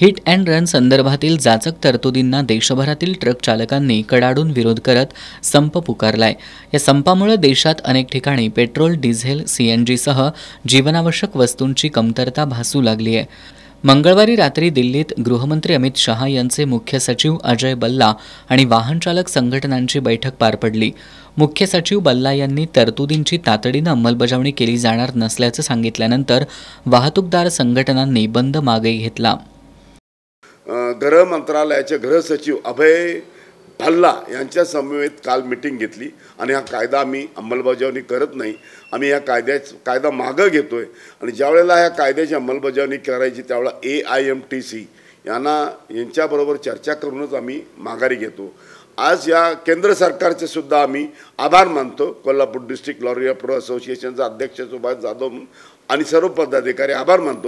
hit and run संदर्भातील जाचक तरतुदींना देशभरातील ट्रक चालकांनी कडाडून विरोध करत संप पुकारलाय या संपामुळे देशात अनेक ठिकाणी पेट्रोल डिझेल सीएनजीसह जीवनावश्यक वस्तूंची कमतरता भासू लागली आहे मंगळवारी रात्री दिल्लीत गृहमंत्री अमित शहा यांचे मुख्य सचिव अजय बल्ला आणि वाहनचालक संघटनांची बैठक पार पडली मुख्य सचिव बल्ला यांनी तरतुदींची तातडीनं अंमलबजावणी केली जाणार नसल्याचं सांगितल्यानंतर वाहतूकदार संघटनांनी बंद मागे घेतला गृह मंत्रालयाचे गृहसचिव अभय भल्ला यांच्या समवेत काल मिटिंग घेतली आणि हा कायदा आम्ही अंमलबजावणी करत नाही आम्ही या कायद्याच कायदा मागं घेतो आहे आणि ज्यावेळेला ह्या कायद्याची अंमलबजावणी करायची त्यावेळेला A I M T C यांना यांच्याबरोबर चर्चा करूनच आम्ही माघारी घेतो आज या केंद्र सरकारचे सुद्धा आम्ही आभार मानतो कोल्हापूर डिस्ट्रिक्ट लॉरी प्रो असोसिएशनचा अध्यक्ष सुभाष जाधव आणि सर्व पदाधिकारी आभार मानतो